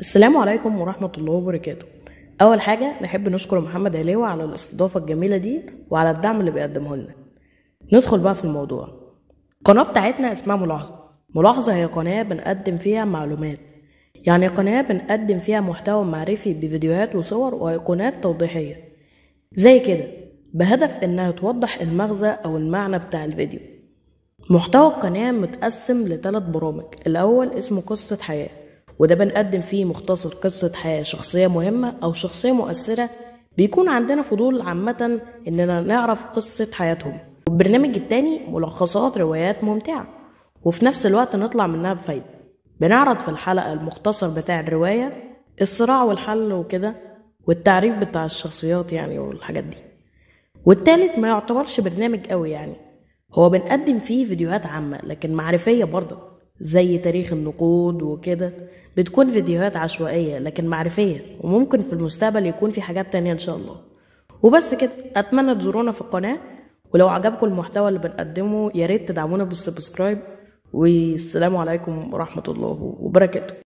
السلام عليكم ورحمة الله وبركاته أول حاجة نحب نشكر محمد عليوة على الاستضافة الجميلة دي وعلى الدعم اللي بيقدمه لنا ندخل بقى في الموضوع القناة بتاعتنا اسمها ملاحظة ملاحظة هي قناة بنقدم فيها معلومات يعني قناة بنقدم فيها محتوى معرفي بفيديوهات وصور وأيقونات توضيحية زي كده بهدف إنها توضح المغزى أو المعنى بتاع الفيديو محتوى القناة متقسم لثلاث برامج الأول اسمه قصة حياة وده بنقدم فيه مختصر قصة حياة شخصية مهمة أو شخصية مؤثرة بيكون عندنا فضول عامة إننا نعرف قصة حياتهم والبرنامج التاني ملخصات روايات ممتعة وفي نفس الوقت نطلع منها بفايدة بنعرض في الحلقة المختصر بتاع الرواية الصراع والحل وكده والتعريف بتاع الشخصيات يعني والحاجات دي والتالت ما يعتبرش برنامج قوي يعني هو بنقدم فيه فيديوهات عامة لكن معرفية برضه زي تاريخ النقود وكده بتكون فيديوهات عشوائية لكن معرفية وممكن في المستقبل يكون في حاجات تانية إن شاء الله وبس كده أتمنى تزورونا في القناة ولو عجبكم المحتوى اللي بنقدمه ياريت تدعمونا بالسبسكرايب والسلام عليكم ورحمة الله وبركاته